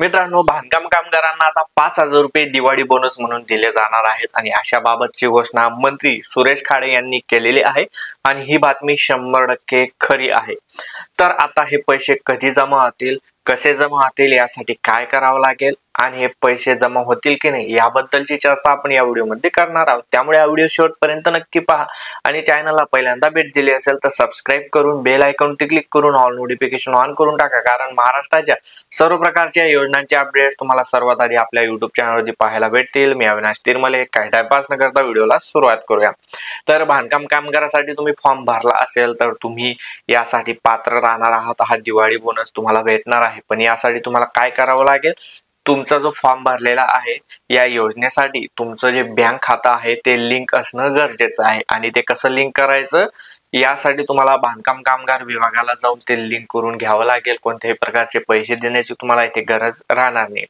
मित्रांनो बांधकाम कामगारांना आता पाच हजार रुपये दिवाळी बोनस म्हणून दिले जाणार आहेत आणि अशा बाबतची घोषणा मंत्री सुरेश खाडे यांनी केलेली आहे आणि ही बातमी शंभर टक्के खरी आहे तर आता हे पैसे कधी जमा होतील कसे जमा होतील यासाठी काय करावं लागेल आणि हे पैसे जमा होतील की नाही याबद्दलची चर्चा आपण या व्हिडिओमध्ये करणार आहोत त्यामुळे या व्हिडिओ शेवटपर्यंत नक्की पहा आणि चॅनलला पहिल्यांदा भेट दिली असेल तर सबस्क्राईब करून बेल ते क्लिक करून ऑल नोटिफिकेशन ऑन करून टाका कारण महाराष्ट्राच्या सर्व प्रकारच्या योजनांचे अपडेट्स तुम्हाला सर्वात आधी आपल्या युट्यूब चॅनलवरती पाहायला भेटतील मी अविनाश तिरमले काही टायपास न करता व्हिडिओला सुरुवात करूया तर बांधकाम कामगारासाठी तुम्ही फॉर्म भरला असेल तर तुम्ही यासाठी पात्र राहणार आहात हा दिवाळी बोनस तुम्हाला भेटणार आहे आहे पण यासाठी तुम्हाला काय करावं लागेल तुमचा जो फॉर्म भरलेला आहे या योजनेसाठी तुमचं जे बँक खातं आहे ते लिंक असणं गरजेचं आहे आणि ते कसं लिंक करायचं यासाठी तुम्हाला बांधकाम कामगार विभागाला जाऊन ते लिंक करून घ्यावं लागेल कोणत्याही प्रकारचे पैसे देण्याची तुम्हाला इथे गरज राहणार नाही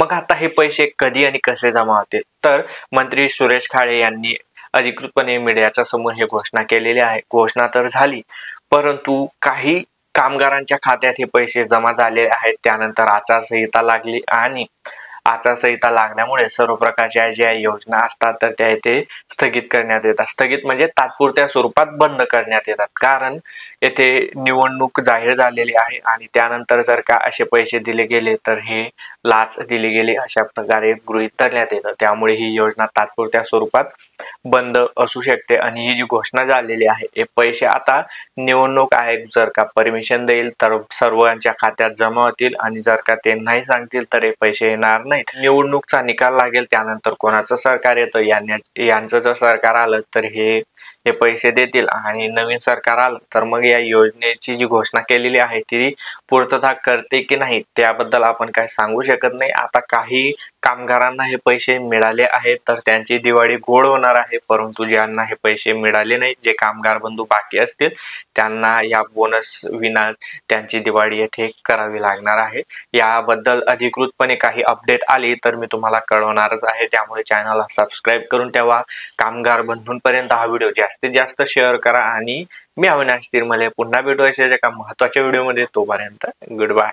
मग आता हे पैसे कधी आणि कसे जमा होते तर मंत्री सुरेश खाळे यांनी अधिकृतपणे मीडियाच्या समोर हे घोषणा केलेली आहे घोषणा तर झाली परंतु काही कामगारांच्या खात्यात हे पैसे जमा झालेले आहेत त्यानंतर आचारसंहिता लागली आणि आचारसंहिता लागण्यामुळे सर्व प्रकारच्या ज्या योजना असतात तर त्या येथे स्थगित करण्यात येतात स्थगित म्हणजे तात्पुरत्या स्वरूपात बंद करण्यात येतात कारण येथे निवडणूक जाहीर झालेली आहे आणि त्यानंतर जर का असे पैसे दिले गेले तर हे लाच दिली गेली अशा प्रकारे गृहित करण्यात येतं त्यामुळे ही योजना तात्पुरत्या स्वरूपात बंद असू शकते आणि ही जी घोषणा झालेली आहे हे पैसे आता निवडणूक आयोग जर का परमिशन देईल तर सर्वांच्या खात्यात जमा होतील आणि जर का ते नाही सांगतील तर हे पैसे येणार नाहीत निवडणूकचा निकाल लागेल त्यानंतर कोणाचं सरकार येतं यांचं जर सरकार आलं तर हे हे पैसे देतील आणि नवीन सरकार आलं तर मग या योजनेची जी घोषणा केलेली आहे ती पूर्तता करते की नाही त्याबद्दल आपण काय सांगू शकत नाही आता काही कामगारांना हे पैसे मिळाले आहेत तर त्यांची दिवाळी गोड होणार आहे परंतु ज्यांना हे पैसे मिळाले नाही जे कामगार बंधू बाकी असतील त्यांना या बोनस विना त्यांची दिवाळी येथे करावी लागणार आहे याबद्दल अधिकृतपणे काही अपडेट आली तर मी तुम्हाला कळवणारच आहे त्यामुळे चॅनलला सबस्क्राईब करून ठेवा कामगार बंधूंपर्यंत हा व्हिडिओ जास्त जास्तीत जास्त शेअर करा आणि मी अविनाश तिरमले पुन्हा भेटू अशा एका महत्वाच्या व्हिडिओमध्ये तोपर्यंत गुड बाय